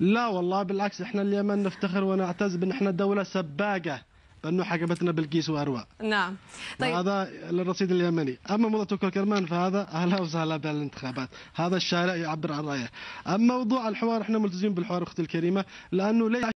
لا والله بالعكس احنا اليمن نفتخر ونعتز بان احنا دوله سباقه بانه حجبتنا بالقيس واروع نعم طيب هذا للرصيد اليمني اما موضوع توكل كرمان فهذا اهلا وسهلا بالانتخابات هذا الشارع يعبر عن رايه اما موضوع الحوار احنا ملتزمين بالحوار اختي الكريمه لانه ليس